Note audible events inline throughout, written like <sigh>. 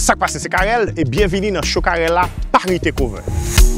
Sak pa sese karel e byenveni nan shokarela pari te kouve.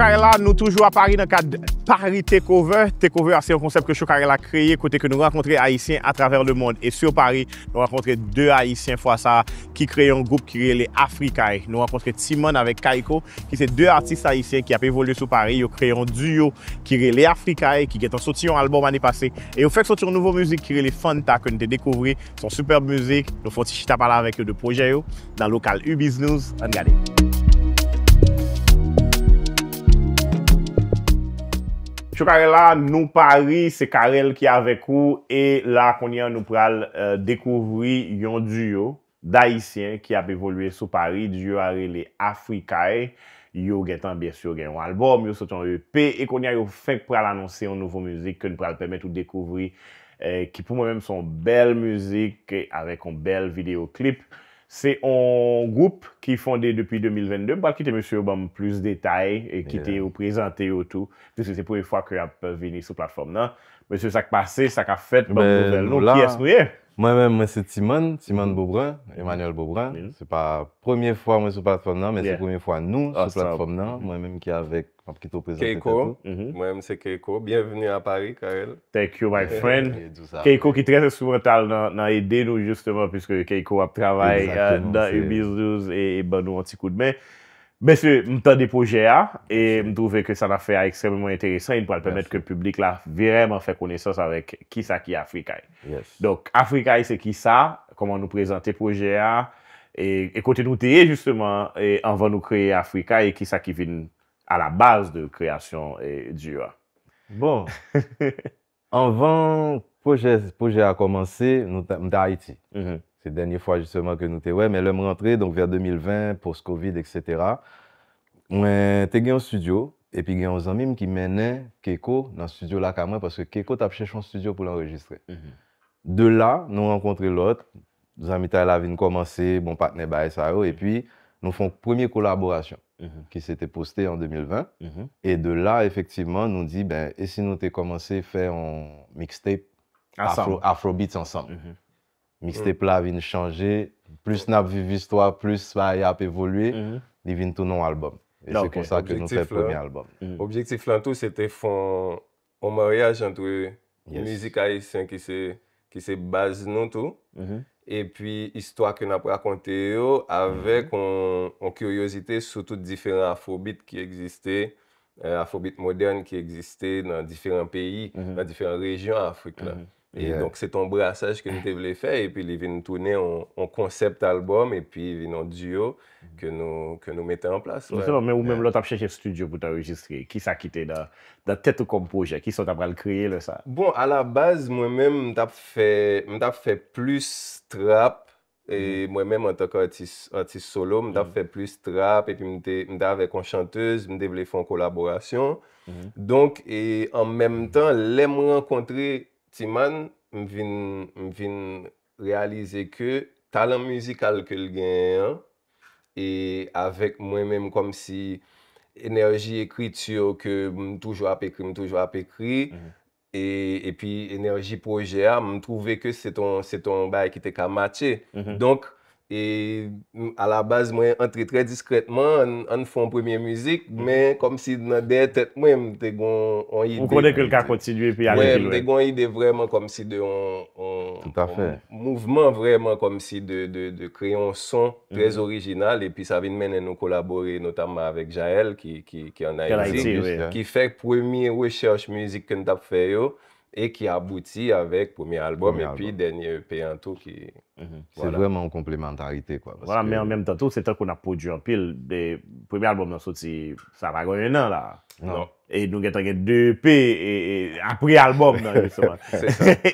Choukarela nou toujou a Paris nan ka Paris Takeover. Takeover a se yon konsept ke Choukarela kreye kote ke nou renkontre Haitien a traver le monde. E sou Paris nou renkontre de Haitien fwa sa ki kreye yon goup kreye le Afrikae. Nou renkontre Timon avek Kaiko ki se de artist Haitien ki ap evolye sou Paris. Yo kreye yon duo kreye le Afrikae ki get an soti yon album ane pase. E yo fwek soti yon nouvo muzik kreye le Fanta ke nou te dekouvre son superbe muzik. Nou fwant si chita pala avek yo de pojè yo nan lokal UBiz News. An gade! So kare la nou pari se karel ki avek ou e la konya nou pral e, dekouvri yon duo daisyen ki ap evolwe sou pari. Diyo are le Afrikae, yo getan besyo gen yon albom, yo sotan yon EP. E, e konya yo fek pral anonsen yon nouvo muzik ke nou pral pemet ou dekouvri e, ki pou mwen mwen son bel muzik avek yon bel videoclip. Se on goup ki fonde depi 2022, bal kite monsye ou bam plus detay, e kite ou prezante ou tout, tout se se pou e fwa ki ap veni sou platform nan, monsye sak pase, sak afet, nou ki es mouye? Mwen mwen mwen se Timon, Timon mm. Beaubran, Emmanuel Beaubran, se pa premier fwa mwen se ah, platform nan, mm-hmm. mwen se premier fwa nou se platform nan, mwen mm-hmm. mwen mwen se Keiko, mwen mwen se Keiko, bienveni a Paris Karel. Thank you my friend, Keiko ki trese sou mental nan ide nou justement, puisque Keiko ap travay nan Ubis12, e ban nou an ti kou de men. Mpense, mtande proje a, e mdrouve ke sa na fe a ekstrememan enteresan, inpwa al pemet ke publik la vireman fe konesans avèk ki sa ki Afrika. Donk, Afrika e se ki sa, koman nou prezante proje a, e kote nou teye justeman, e anvan nou kreye Afrika, e ki sa ki vin a la base de kreasyon e Dua. Bon, anvan <laughs> proje a komanse, mta iti. C'est la dernière fois justement que nous étions ouais, mais l'homme rentré, donc vers 2020, post-Covid, etc. a tu un studio, et puis il un ami qui menait Keko dans le studio là, parce que Keko a cherché un studio pour l'enregistrer. Mm-hmm. De là, nous rencontré l'autre, nous avons commencé, commencer, mon partenaire bah, et oh, mm-hmm. puis nous fait une première collaboration mm-hmm. qui s'était postée en 2020. Et de là, effectivement, nous dit, ben, et si nous avons commencé à faire un mixtape Afro, Afrobeats ensemble. mixte pla vin chanje, plus nap viv istwa, plus may ap evolwe, mhm. li vin tou nan albom. E se kon sa ki nou non, fè premier albom. Mhm. Objektif lan tou, se te fon o maryaj antwe mouzik haisyen ki se baz nan tou, mhm. e pi istwa ki nap rakonte yo, avek an kuryozite sou tout diferan Afrobeat ki egziste, euh, Afrobeat modern ki egziste nan diferan peyi, nan diferan rejyon Afrik la. Et donc c'est ton brassage ke nou te vle fè, et puis lè vin nou tournè an koncept albòm, et puis vin an duo ke nou mette an plas. Mè ou mèm lò tap chèche studio pou te rejistre, ki sa ki tè nan tètou kompojè, ki sa ta pral kreye lè sa? Bon, a la baz mè mèm, mè tap fè plus trap, et mè mèm an takan anti-solo, mè tap fè plus trap, et ki mèm te avè kon chanteuse, mèm te vle fè an kolaborasyon. Donk, en mèm tan, lèm renkontre Ti man, m vin realize ke talan muzikal ke l gen yon, e avek mwen menm kom si enerji ekritur ke m toujwa ap ekri, m toujwa ap ekri, e, e pi enerji proje a, m trouve ke se ton bay ki te ka matche. Mhm. Donk, E a la baz mwen entri tre diskretman, an foun premye mouzik, men kom si nan der tet mwen mwen te gon yide... Mwen konen ke lka kontiduyen pi a rejilwe. Mwen te gon yide vreman kom si de mouzman vreman kom si de kreyon son mhm. trez orijinal. E pi sa vin menen nou kolabori notamman avik Jael ki an a yide. Ki fèk premye wèchech mouzik kent ap fèyo. E ki abouti avek poumi alboum e pi denye EP an tou ki... Se vreman ou komplementarite kwa. Wala, men an menm tan tou, se tan kon apodjou an pil, de poumi alboum an soti, sa ragoyen nan la. Nan. E nou getan gen depi, e apri alboum nan yon souan. Se san.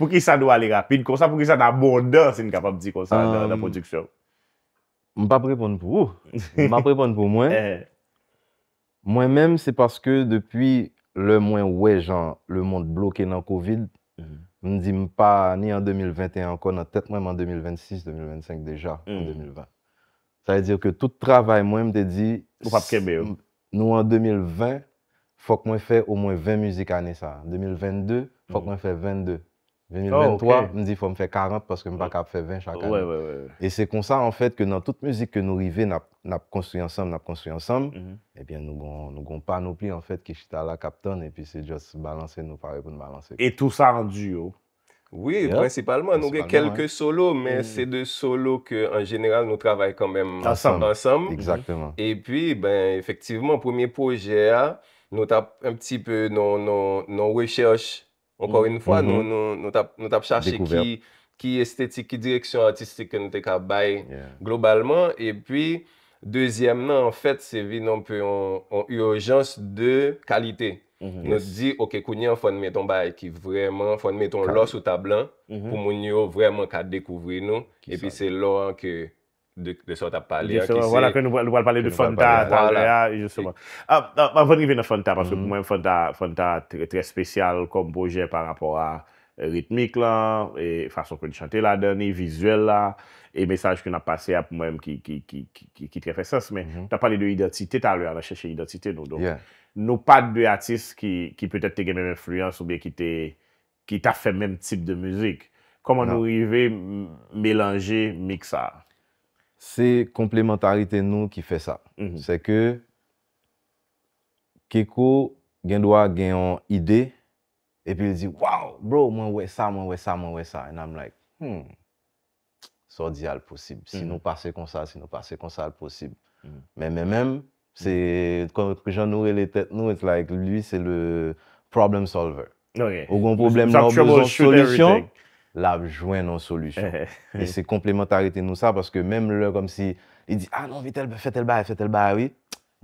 Pou ki sa nou alé rapide kon sa, pou ki sa nan bonda, se nou kapap di kon sa nan produksyon. M pa prepon pou ou? M pa prepon pou mwen? <laughs> Eh. Mwen menm se paske depi... Le mwen wè jan, le moun blokè nan kovid, mm-hmm. m di m pa ni an 2021 konan, tèt mwen m an 2026-2025 deja, an 2020. Mm. Sa yè diyo ke tout travay mwen m de di, nou an 2020, fòk mwen fè au mwen 20 müzik anè sa, an 2022, fòk mwen fè 22. 2023, m di fò m fè 40, paske m pa kap fè 20 chakal. Et c'est con ça, en fait, que nan toute musique que nou rivè, nap konstruy ensemble, nap konstruy ensemble, mm-hmm. et eh bien nou gon pa nou pli, en fait, kichita la kapton, et puis c'est just balansé nou, paré pou nou balansé. Et tout ça en duo. Oui, principalement, nou rè kelke solo, men c'est de solo que, en général, nou travèl quand même. Ensemble. Exactement. Et puis, ben, effectivement, premier projet, ah, nou tap un petit peu, nou recherche, Mhm. Ankon non, en fwa nou tap chache ki estetik, ki direksyon artistik nou te ka baye globalman. E pi, dezyem nan, en fèt, se vi nan pou yon urjans de kalite. Mhm. Nou se di, ok, kounyan foun meton baye ki vreman foun meton lò sou tablan mhm. pou moun yo vreman ka dekouvri nou. E pi se lò an ke... De sou ta pale a kise. Voilà, kwen nou wale pale de Fanta, ta wale a, justement. Mwen venri ven a Fanta, parce pou mwen mm-hmm. Fanta, Fanta tre special komboje par rapport a ritmik la, e fason kon chante la deni, vizuel la, e mesaj kwen a pase a pou mwen ki tre fe sens, men ta pale de identite, ta wale recheche identite nou. Don, nou pat de artiste ki peutet te genen influence, ou bien ki te, ki ta fe menm tip de mizik. Koman non. nou revi me lange miksa? Se komplementarite nou ki fe sa, mhm. se ke keko gen dwa gen yon ide, epi li di, wow, bro, mwen we sa, mwen we sa, mwen we sa, and I'm like, hmm, so di al posib, si mhm. nou pa se kon sa, si nou pa se kon sa al posib. Mhm. Men men men, se kon jen nou re le tet nou, it's like, lui se le problem solver. Ou gen problem nou, bezon solusyon. lav jwen nou solusyon. Eh, eh. E se komplementarite nou sa, paske menm lè kom si, e di, ah nan, fè tel bè, fè tel bè,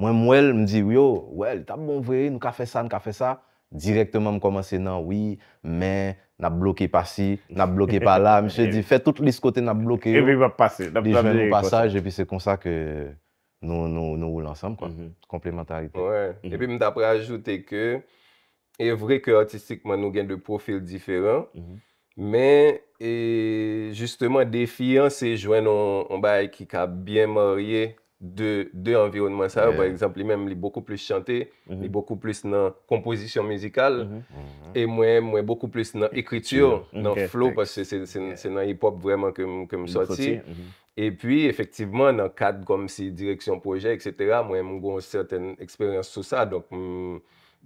mwen mwèl, mdi, yo, wèl, ta bon vre, nou ka fè sa, nou ka fè sa, direktman mkomanse nan, wè, men, nan blokè pa si, nan blokè pa la, <laughs> msè di, fè tout liss kote nan blokè yo, lè jwen nou pasaj, epi se konsa ke nou, nou nou nou nou lansam, komplementarite. Wè, epi mdap re ajoute ke, e vre ke Men, e, justeman, defi an se jwen an bay ki ka byen marye de envirounman sa yo. Par ekzamp, li menm li bokou plis chante, mhm. li bokou plis nan kompozisyon mizikal, mhm. e mwen mwen bokou plis nan ekritur, nan flow, pas se nan hip-hop vreman kem soti. E pwi, efektivman, nan kad kom si direksyon proje, etc., mwen mwen goun certain eksperyans sou sa, donk mwen...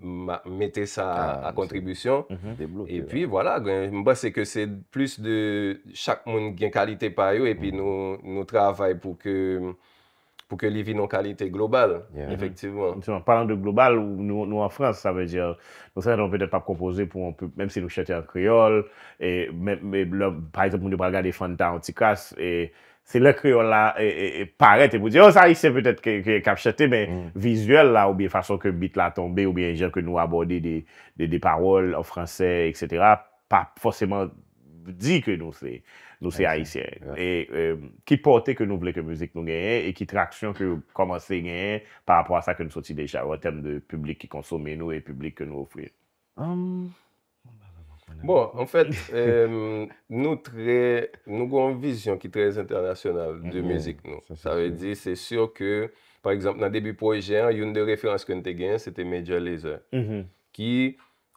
mette sa a kontribusyon. E pi wala, mba se ke se plus de chak moun gen kalite pa yo, e pi mm. nou nou travay pou ke pou ke li vinon kalite global, efektivman. Mm-hmm. Paran de global, nou an Frans, sa ve djer, nou sa nan vete pa kompoze pou, mèm se nou chate an kriol, e mèm mèm lò, par exemple, moun nou bragade fante an antikas, e Se lè kreon la, e parete, e mw di, o oh, sa Aisyen peutet ke kapchete, men mm. vizuel la, ou bien fasyon ke bit la tombe, ou bien jèl ke nou abode de parol en fransè, etc., pa fosèman di ke nou se Aisyen. E ki pote ke nou vle ke mouzik nou genye, e ki traksyon ke komanse genye, pa apwa sa ke nou soti deja, ou tem de publik ki konsome nou, e publik ke nou ofri. Amm... Um, Bon, an fèt, <laughs> euh, nou tre, nou goun vizyon ki trez internasyonal de müzik nou. Sa vè di, se sur ke, par ekzamp nan debi projè an, youn de referans kon te gen, sete Major Lazer. Ki,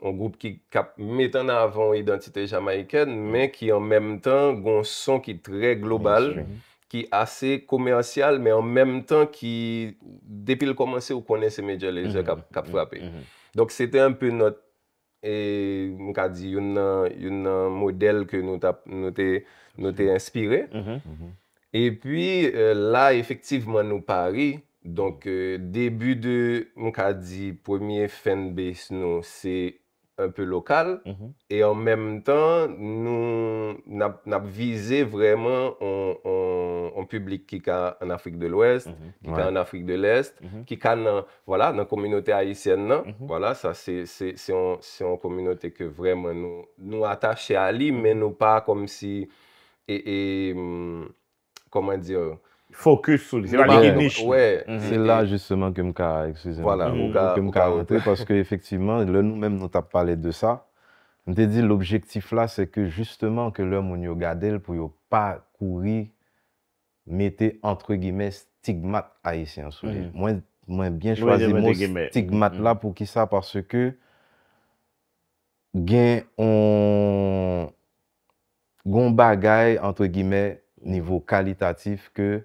an goup ki kap metan avan identite Jamaiken, men ki an mèm tan goun son ki tre global, ki asè komensyal, men an mèm tan ki depil komanse ou konen se Major Lazer kap frape. Donk sete an pè not... E mwen ka di yon nan model ke nou te inspire. Mhm. E pi e, la efektivman nou pari. Donk e, debu de mwen ka di pwemi FNB sinon se... an ap vize vremen an publik ki ka an Afrik de l-Oest, ki mm-hmm. ka an Afrik de l-Est, ki ka nan kominote Haitienne nan. Vwala, sa se yon kominote ke vremen nou atache a li, men nou pa kom si, koman diyo, Fokus sou li. Se la justement kem ka eksezen. Paske efektiveman, lè nou mèm nou ta pale de sa. Mte di l'objektif la se ke justement ke lè moun yo gade pou yo pa kouri mette entre gime stigmat a yisi an sou li. Mwen mhm. bien chwazi moun stigmat la pou ki sa parce ke gen on gon bagay entre gime nivou kalitatif ke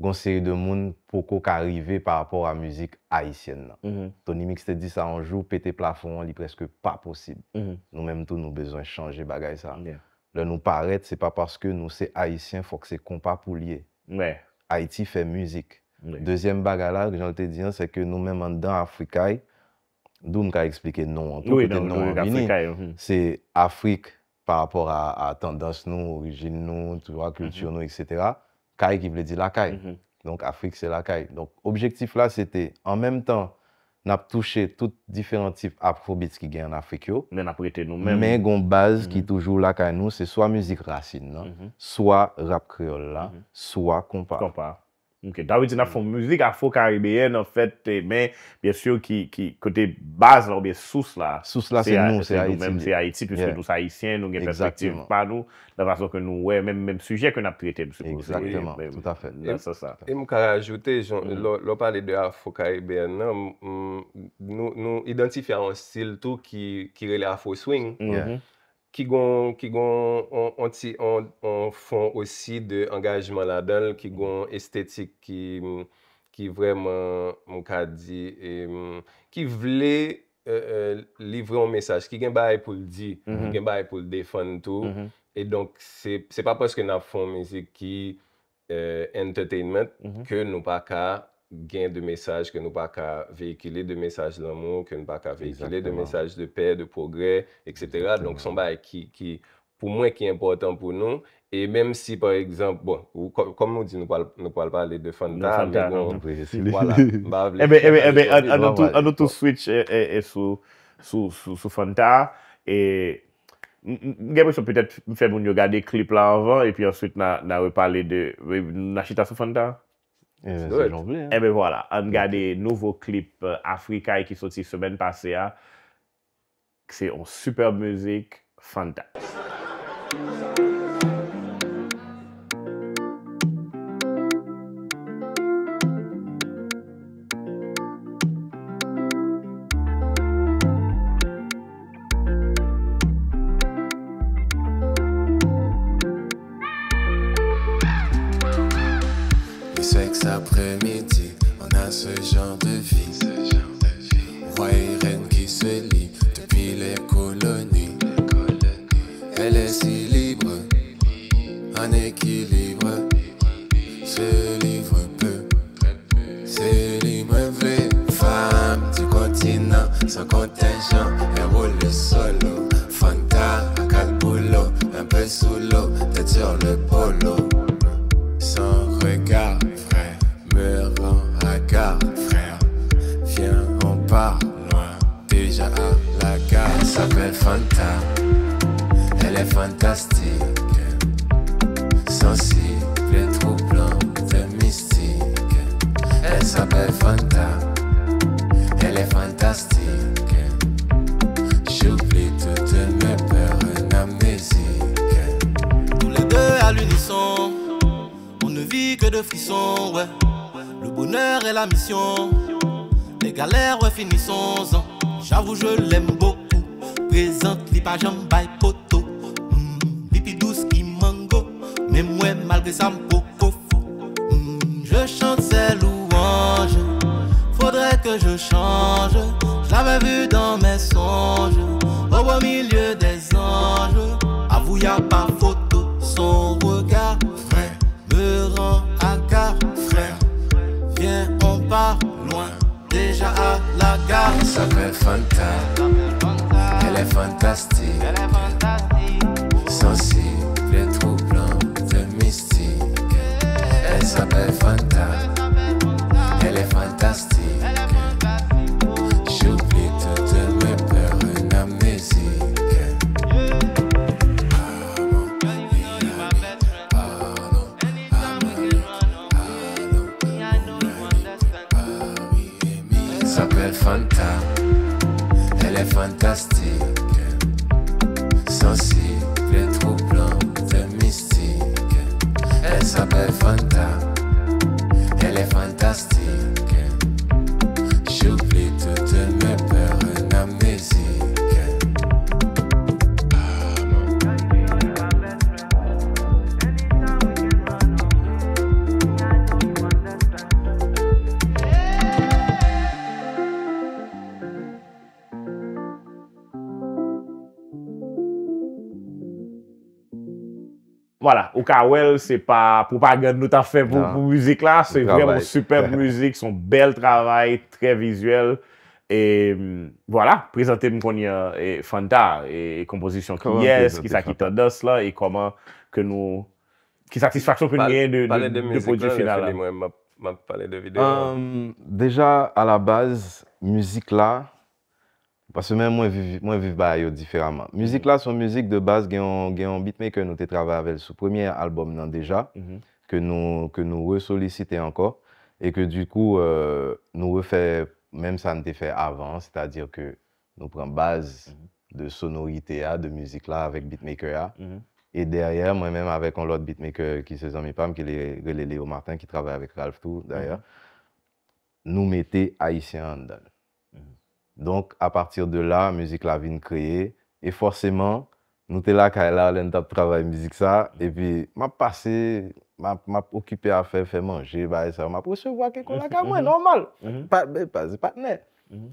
Gon seri de moun poko ka rive par apor a muzik Haitien nan. Mhm. Ton imek se te di sa anjou, pete plafon, li preske pa posib. Mhm. Nou menm tou nou bezwen chanje bagay sa. Lè nou paret, se pa paske nou se Haitien, fòk se kompa pou liye. Haiti fè muzik. Dezyen bagay la, gen lte diyan, se ke nou menm an dan Afrikaï, dou nou ka explike non, an toute de non vini. Se Afrikaï, par apor a tendans nou, origine nou, culture mhm. nou, etc., Kay ki vle di lakay. Donk Afrik se lakay. Donk objektif la se te mhm. en menm tan nap touche tout diferent tip apfobits ki gen an Afrik yo. Men apwete nou menm. Men yon baz ki mhm. toujou lakay nou se soa muzik rasin. Non? Mhm. Soa rap kriol la. Soa kompar. Kompar. Ok, Daviti nan foun mouzik Afo-Karibéen en fèt, men, biè sè yo ki kote baz la ou biè sous la. Sous la se nou, se Haiti. Mèm se Haiti, pwiske nou sa Haitien, nou gen perspektiv pa nou, nan fason ke nou wè, mèm mèm sujet ke nan prétèm. Exactement, tout à fait. E mou kare ajoute, lò pale de Afo-Karibéen nan, nou mm, mm, identifya an stil tou ki rele Afo-Swing. Mm-hmm. Yeah. Ki gon, ki gon, an ti, an, an fon osi de engajman la don, ki gon estetik ki, ki vreman mou ka di, e, ki vle e, e, livre an mesaj, ki gen bay pou l di, ki mhm. gen bay pou l defon tout, mhm. et donk se, se pa poske nan fon mizik ki, entertainment, mhm. ke nou pa ka, gen de mesaj ke nou pa ka veykile de mesaj d'amou, ke nou pa ka veykile de mesaj de pè, de progrè, etc. Donk son ba ki, pou mwen ki important pou nou, e menm si, par exemple, bon, kom nou di nou pal pale de Fanta, mwen bon, wala, bavle. Ebe, ebe, anotou switch e eh, eh, eh, sou Fanta, e gen mwen son petè fè moun yo gade klip la anvan, e pi answit nan wè pale de Nashita sou Fanta? Et eh bien hein. eh ben, voilà, on regarde okay. nouveau clip euh, Africa qui sorti semaine passée. Hein. C'est une super musique, fantastique. sans contingent, un rôle solo, fantastique. Les galères, finissons. en J'avoue, je l'aime beaucoup. Présente, les en by poto. Mm, douce qui mango. Mais moi, malgré ça, hmm, je chante ces louanges. Faudrait que je change. J'avais vu dans mes songes. Au milieu des anges. y a pas s'appelle Fanta. Elle est fantastique. Sensible. Wala ou ka wel, se pa pou pa ge nou ta fe pou pou mouzik la, se vremen soupeb mouzik, son bel travay, tre vizuel. E vwala, prezante m konye fanta e kompozisyon ki yes, ki sakit an dos la, e koman ke nou, ki saksifaksyon konye de pou di final la. Palet de mouzik la, m a pale de videon. Deja a la baz mouzik la... Parce que même moi, je vis bah, différemment. La mhm. musique là, son musique de base, qui y un beatmaker nous travaillé avec son premier album non, déjà, mhm. que nous, que nous encore. Et que du coup, euh, nous refait même ça nous fait avant, c'est-à-dire que nous prenons base mhm. de sonorité, de musique là avec beatmaker. Et derrière, moi-même, avec un autre beatmaker qui se nomme Pam, qui est Léo Martin, qui travaille avec Ralph Tout d'ailleurs, nous mettons haïtien en dedans. Donk a patir de la, muzik la vin kreye. E forseman, nou te la ka e la, lèn tap travay muzik sa. E pi, m ap pase, m ap okipe a fe, fe manje, ba e sa. M ap ose wak e kon la ka mwen, mhm. normal. Pa, be, mhm. pa, se pa tnen. Mhm.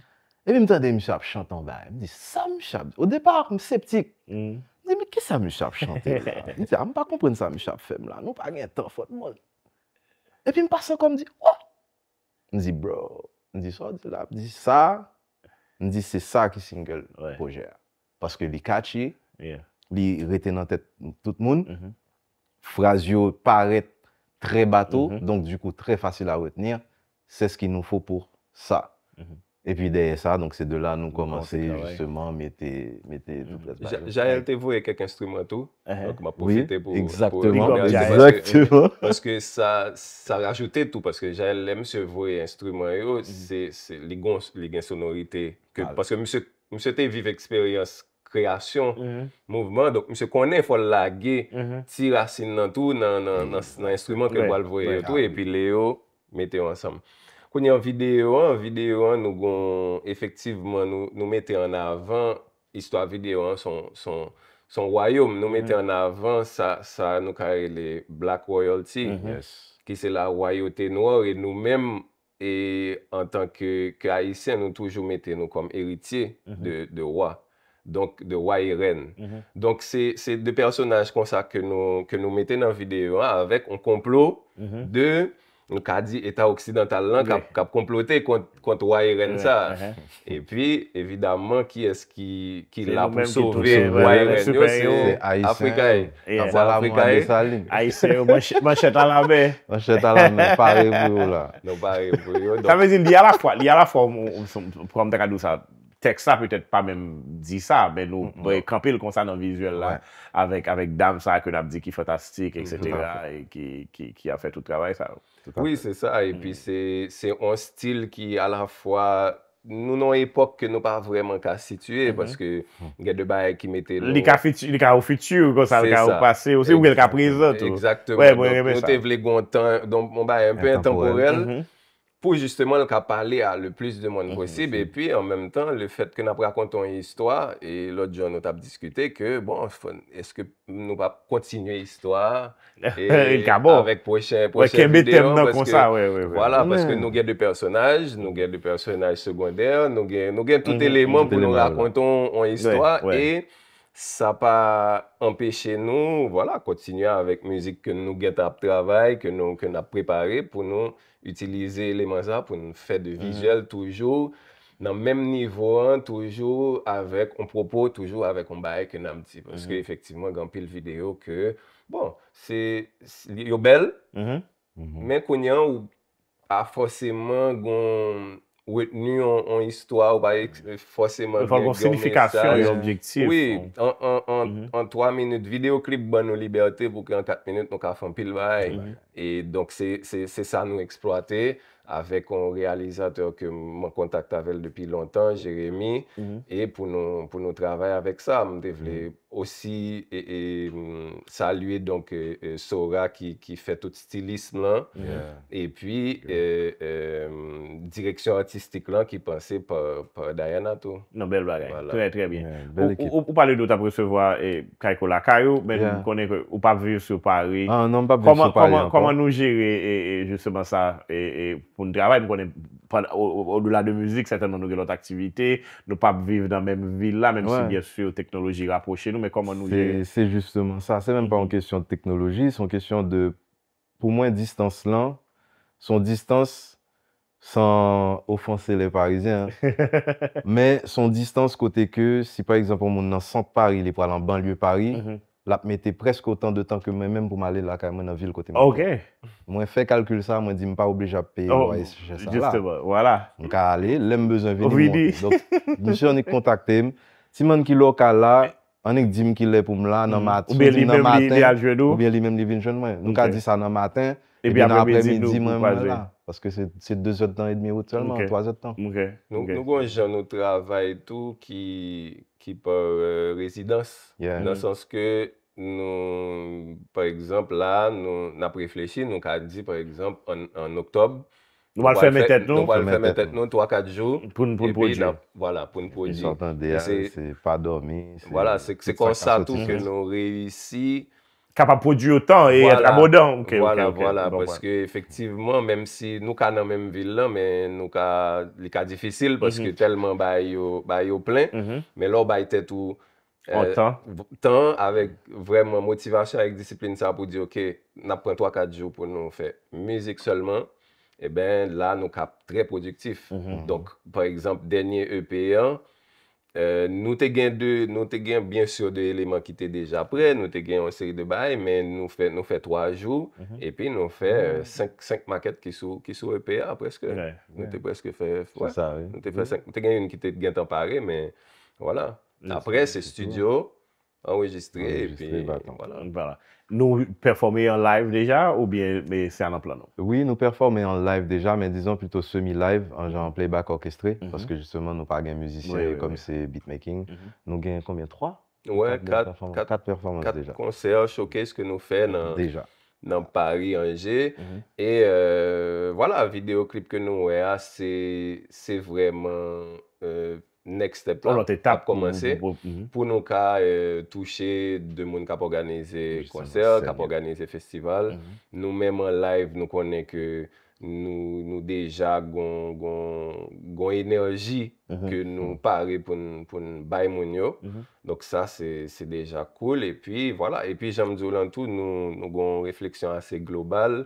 E pi, m tande, m chap chante an ba e. M di, sa m chap. O depar, m septik. M di, mi, ki sa m chap chante? <laughs> M di, a ah, m pa komprene sa m chap fem la. Nou pa gen ten fote mol. E pi, m pase an kon m di, oh! M di, bro. M di, sa m chante. me dis c'est ça qui single le projet. Parce que les catchy, il les retenir en tête tout le monde. Mm mm-hmm. Phrasio paraît très bateau, mm-hmm. donc du coup très facile à retenir. C'est ce qu'il nous faut pour ça. Mm-hmm. E pi deyè sa, se mm. de la nou komanse justement mette... Jael te voye kek instroumen tou, ak ma posete pou... Exactement. Exactement. Aske sa rajoute tou, paske Jael lem se voye instroumen yo, li gen sonorite. Paske mse te vive eksperyans, kreasyon, mm-hmm. mouvment, mse konen fwa lage mm-hmm. ti rasine nan tou nan mm. instroumen ke wal voye yo tou, epi le yo mette yo ansam. Poun yon videyo an, videyo an nou gon efektivman nou mette an avan histwa videyo an son wayoum. Nou mette mm. an avan sa nou kare le Black Royalty mm-hmm. ki se la wayouten war e nou menm en tanke kaisen nou toujou mette nou kom eritye mm-hmm. de waj. Donk de waj ren. Mm-hmm. Donk se de personaj kon sa ke nou mette nan videyo an avek an komplou de... Nou ka di etat oksidental lan kap komplote kontwa YRN sa. E pi, evidaman, ki es ki la pou sove YRN yo, se yo, Afrika e. Avwa la Afrika de sali. Aise yo, manchet ala be. Manchet ala me, parem yo la. Non parem yo. Sa vezin, di ala fwa, di ala fwa pou amte ka dou sa... Tek sa, petet pa menm di sa, men nou boye kampe l kon sa nan vizuel la, avèk dam sa akè nabdi ki fantastik, et sètera, ki a fè tout travay sa. Oui, sè sa, et pi sè on stil ki a la fwa, nou nan epok ke nou pa vremen ka situè, paske gen de baye ki mette l... Li ka ou futur, kon sa l ka ou pase, ou se ou gen ka prezant. Exactement, nou te vle gwan tan, don mou baye un pe intemporel, mm-hmm. pou jisteman lak ap pale a le plus de moun mhm, posib, epi an menm tan, le fet ke nap rakon ton histoy, e lot joun nou tap diskute ke, bon, eske nou pa kontsinyo histoy, e, avek pochè, pochè videon, wala, paske nou gen de personaj, nou gen de personaj sekwender, nou gen tout eleman pou nou rakon ton histoy, e, sa pa empèche nou, wòla, kontinuè avèk mèzik kè nou get ap travèy, kè nou kè nap prepare pou nou utilize lèman sa pou nou fè de vizuel mm-hmm. toujou, nan mèm nivou an, toujou avèk, on propò toujou avèk on bèyè kè nam ti, pòske mm-hmm. efektivman gampil videyo kè, bon, se, yo bel, men konyan ou a fòsèman goun, Ou et nou an histoua ou baye fosèman gen gèmè sa. Van bon sinifikasyon, gen objektif. Oui, an 3 mhm. minout videoklip ban nou libertè, pou ki an 4 minout nou ka fèm pil baye. Mhm. Et donc c'est sa nou eksploate. avèk an rèalizatòr ke mò kontakt avèl depi lontan, Jérémy, e pou nou travèl avèk sa, mdè vlè osi saluè Soura ki fè tout stilisme lan, e pwi euh, euh, direksyon artistik lan ki pansè pa Diana tou. Nan bel barè, trè trè bie. Ou pale dout apre se vwa, kaj kou la kaj ou, men konè ou pa vir sou pari. An, nan pa vir sou pari anpò. Koman nou jirè jistèman sa? pou nou travay, ou nou la de mouzik, certain nan nou gen lot aktivite, nou pa vive nan menm villa, menm si gen sou yo teknoloji raproche nou, menm koman nou gen... Se justement sa, se menm pa an kesyon teknoloji, se an kesyon de pou mwen distanse lan, son distanse, san ofanse le Parisien, <laughs> menm son distanse kote ke si par exemple moun nan san Paris, li pou alan banlye Paris, mm-hmm. lap mette presk otan de tan ke mwen mèm pou m alè lakay mwen an vil kote m. Ok. Mwen fè kalkül sa, mwen di m pa oubli jap pe. Oh, juste bon, wala. Mwen ka alè, lèm bezan vini moun. Ovidi. Donk, di sou anik kontakte m. Ti mwen ki lo kal la, anik di m ki lè pou m la nan mm. maten. Ou bi li mèm li vini joun mwen. Nou ka di sa nan maten, e bi nan apre midi mwen mwen la. Paske se 2 zotan et demi wout salman, 3 zotan. Ok. Nou konj jan nou travay tou ki por rezidans. Non sanske... nou, par ekzamp la, nou na preflechi, nou ka di par ekzamp an oktob, nou wale fe metet nou, nou wale fe metet nou, 3-4 jou, pou nou poujou. Voilà, pou nou poujou. Yon s'entende, yon se pa dormi. Voilà, se kon sa tou ke nou reyisi. Ka pa poujou otan, e etre amodan. Voilà, voilà, bon, parce ke efektivman, mèm si nou ka nan mèm ville la, nou ka, li ka difisil, parce ke telman ba yon plen, mè lò ba yon tetou, En euh, temps? Temps avec vraiment motivation, avec discipline, ça pour dire, OK, on prend 3-4 jours pour nous faire musique seulement. et eh bien, là, nous sommes très productifs. Mhm. Mhm. Donc, par exemple, dernier EPA. euh, nous avons bien sûr des éléments qui étaient déjà prêts, nous avons une série de bails, mais nous faisons nous fait trois jours mhm. et puis nous faisons mm -hmm. cinq, maquettes qui sont qui EPA presque. nous avons presque fait. Ouais, ça, oui. Nous avons fait cinq, une qui était bien mais voilà. Après, c'est studio, hein. enregistré, et puis voilà. Nous performer en live déjà ou bien c'est en plan? Oui, nous performons en live déjà, mais disons plutôt semi-live, en mhm. genre playback orchestré, mhm. parce que justement, nous pas gain musicien comme c'est beatmaking. Mhm. Nous gagnons combien? Trois? Ouais, quatre, performances, déjà. quatre performances déjà. concerts que nous faisons déjà dans Paris, Angers. Et euh, voilà, vidéo vidéoclip que nous avons, ah, c'est vraiment euh, next step plan, ap komanse, pou nou ka touche de moun kap organize konser, kap organize festival, nou mèm an live nou konen ke nou deja goun enerji ke mhm. nou mhm. pari pou nou bay moun yo, mhm. donc sa se deja koul, et puis voilà, et puis j'aime djou lantou, nou goun refleksyon ase global,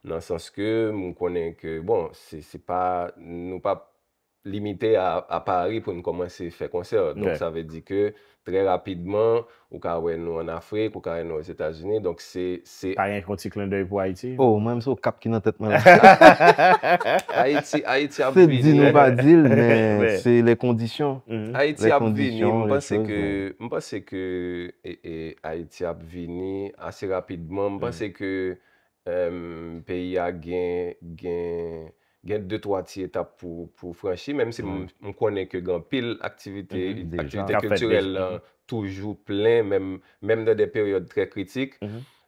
nan sens ke moun konen ke, bon, se se pa, nou pa, limite oh, a Pari pou nou komanse fè konser. Don sa ve di ke, tre rapidman, ou ka wè nou an Afrik, ou ka wè nou an Etasuné, donk se... Pari <laughs> yon konti klendoy pou Haiti? Ou, mwèm se ou kap ki nan tèt mwen. Haiti ap vini. Se dinou badil, men se le kondisyon. Haiti ap vini, mwen panse ke... mwen panse ke... Haiti ap vini, ase rapidman, mwen panse ke... peyi a gen... <laughs> Mm-hmm. Mm-hmm. Euh, gen... gen 2-3 ti etap pou franshi, menm si m konen ke gen pil aktivite, aktivite kulturel, toujou plen, menm nan de peryode tre kritik,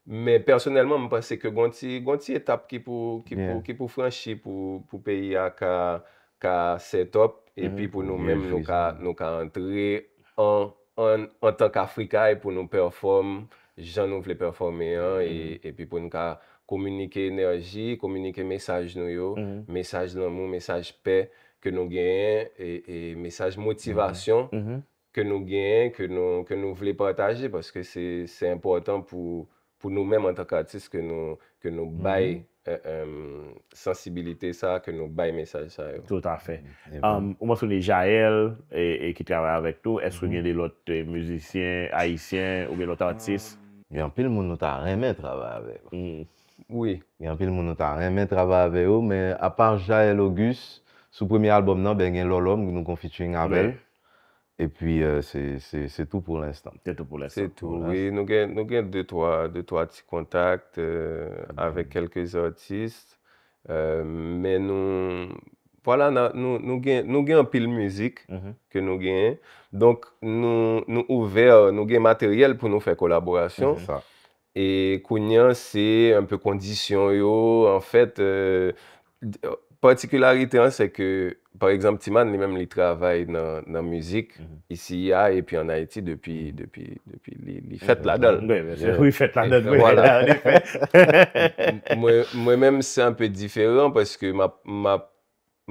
menm personelman m pase ke ganti etap ki pou franshi pou peya ka setop, epi pou nou menm nou ka entre an tank Afrika, epi pou nou perform, jan nou vle performe an, epi pou nou ka Komunike enerji, komunike mesaj nou yo, mhm. mesaj l'amou, mesaj pe, ke nou genye, e, e mesaj motivasyon, mhm. Mhm. ke nou genye, ke nou vle pataje, paske se important pou nou menm an takatis, ke nou bay e, sensibilite sa, ke nou bay mesaj sa yo. Tout afe. Um, ou mwansou li Jael, e, e ki trawe avèk tou, eske genye li lote müzisyen, haisyen, ou genye lote atis? Yon pil moun nou ta remè trawe avèk. Yon pil moun nou ta remè trawe avèk. Yon pil moun anta reme travave yo, me apar Jaël August, sou premi albom nan, ben gen lolom, nou konfitur yon avel. E pi, euh, se tou pou l'instant. Se tou pou l'instant. Se tou pou l'instant. Nou gen de toa ti kontakt avek kelkez artiste, men nou gen pil mouzik ke nou gen. Donk nou ouver, nou gen materyel pou nou fe kolaborasyon. Sa. E kounyan se yon pe kondisyon yo, en fèt, euh, patikularitèran se ke, par ekzamp Timan li mèm li travay nan müzik, isi ya, epi an Haiti, depi li fèt la dol. Mwen mèm se an pe difèran paske ma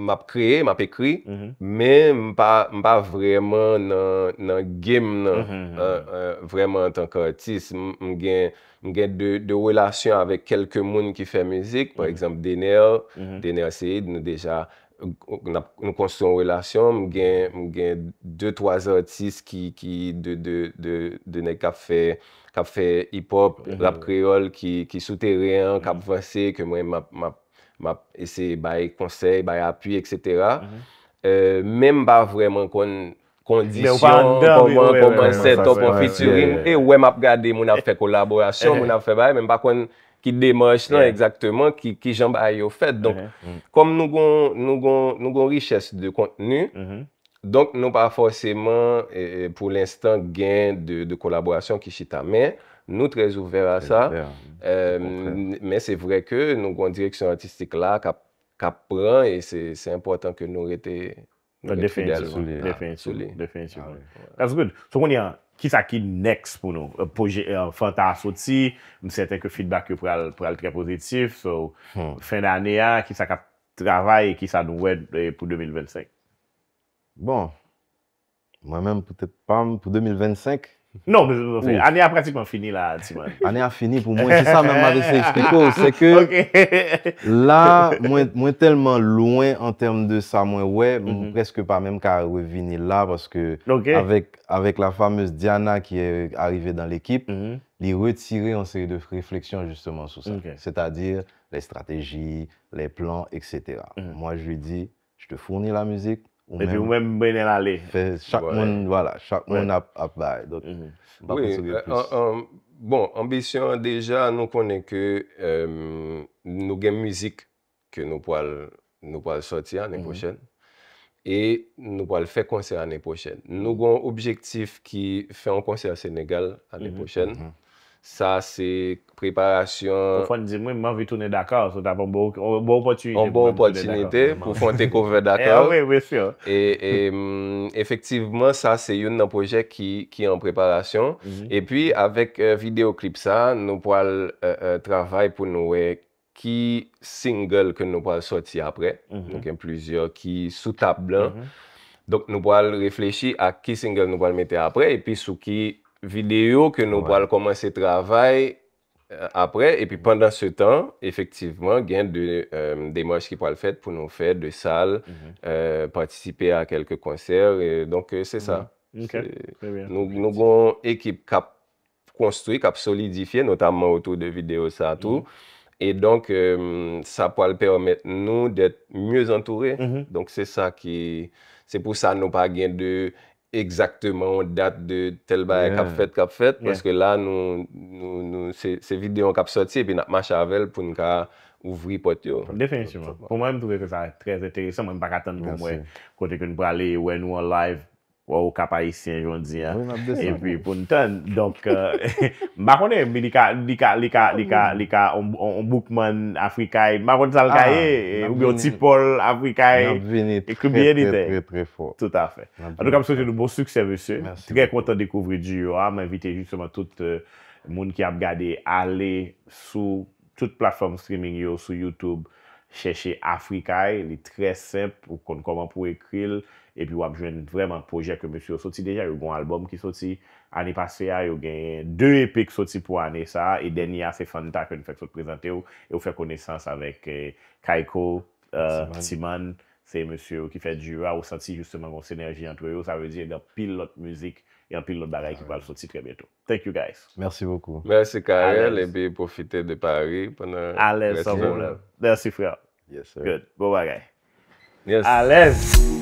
m ap kreye, m ap ekri, mhm. men m pa vreman nan game nan, mhm, mhm, euh, euh, vreman an tanko artist, m gen de relasyon avek kelke moun ki fe müzik, par ekzamp Deneo, Deneo Seyid, nou deja, nou konstron relasyon, m gen de toaz artist ki, ki de ne kap fe hip-hop, rap kreol, ki sou teryen, kap vase, ke mwen m ap, map ese baye konsey, baye apuy, etc. Mem ba vreman kon kondisyon, kon wan kon kon setop, kon fiturin, e we map gade moun ap fe kolaborasyon, moun ap fe baye, mem ba kon ki demaj nan, ki jan baye yo fet. Don, kom nou gon riches de kontenu, mhm. Donk nou pa forceman pou l'instant gen de kolaborasyon ki chita men, nou trez ouver a sa. Men se vre ke nou gwen direksyon artistik la kap pran e se important ke nou rete fidelmane la. Definitivou, definitivou. Ah That's good. So koni an, ki sa ki next pou nou? Euh, Pojè, an euh, fanta asoti, mse tenke feedback yo pou al trep pozitif. So, fen ane an, ki sa ka travay e ki sa nou wèd pou 2025? Bon, moi-même, peut-être pas pour 2025. Non, mais l'année a pratiquement fini là, Timon. L'année a fini pour moi. C'est ça même avec ces expliquer. C'est que là, moi, tellement loin en termes de ça, moi, ouais, mhm. presque pas même qu'à revenir là parce que avec, avec la fameuse Diana qui est arrivée dans l'équipe, mm -hmm. les retirer en série de réflexions justement sur ça. C'est-à-dire les stratégies, les plans, etc. Mhm. Moi, je lui dis, je te fournis la musique, Ou men mwen mwen el ale. Fè chak moun ap vay. Mhm. Euh, bon, ambisyon deja nou konen ke nou gen mizik ke nou po al soti ane mhm. pochene. E nou po al fè konser ane pochene. Nou gen objektif ki fè an konser a Senegal ane mhm. pochene. Sa se preparasyon... Ou fon di mwen, mwen vi tounen d'akor. Sou ta fon bon opotunite. On bon opotunite pou fon te kover d'akor. Ewe, ewe, si yo. Efectiveman, sa se yon nan projek ki an preparasyon. E pi, avek videoklip sa, nou po al travay pou nou we ki single ke nou po al soti apre. Nou kem mhm. plusieurs ki sou tablan. Mhm. Dok nou po al reflechi a ki single nou po al mette apre. E pi sou ki... vidéo que nous allons commencer commencer travail euh, après. Et puis mm. pendant ce temps, effectivement, il y a euh, des qui pourront le faire pour nous faire de salles, mm-hmm. euh, participer à quelques concerts. Et donc, c'est ça. Mm-hmm. Nous, avons une équipe qui a construit, qui a solidifié, notamment autour de vidéos ça tout. Mm. Et donc, ça pourrait permettre nous d'être mieux entourés. Mm-hmm. Donc, c'est ça qui... C'est pour ça que nous pas gain de Eksaktman dat de tel baye kap fet kap fet Paske la se videon kap soti E pi nat ma chavelle pou nou ka ouvri pot yo Definisyman Pou mwen mdouwe ke sa trez etere Soman mba katan nou mwen kote kon prale Ou en nou an live Ou kapayisyen jwanzi ya. Mwen ap de san. Evri poun ten. Donk, makon e, mi li ka, li ka, li ka, li ka, on boukman Afrikae. Makon tal ka e, ou bi yo tipol Afrikae. Mwen ap vini tre, tre, tre, tre, tre fò. Tout afe. Anouk ap souche nou bon sukse, mwen se. Mwen ap souche nou bon sukse, mwen se. Tre kontan dekouvri di yo a. Mwen evite yon seman tout moun ki ap gade ale sou tout platform streaming yo sou YouTube chèche Afrikae. Li tre semp ou kon koman pou ekril. Mwen ap de san. epi w ap jwen vreman projek ke monsyo soti deja, yon gwen albom ki soti, ane pase a, yon gen dwe epik soti pou ane sa, e deni a se fanta kwen fèk sot prezante ou, e ou fèk konesans avèk eh, Kaiko, eh, Simon, se monsyo ki fèk jura, ou santi justement gwen s'enerji antre yo, sa vè di yon e pil lot müzik, yon e pil lot bagay ki ah, pal soti tre bieto. Thank you guys. Merci beaucoup. Merci Karel, epi profite de Paris. A lez, sa voun lè. Merci frè. Yes sir. Good, bo bagay. A lez.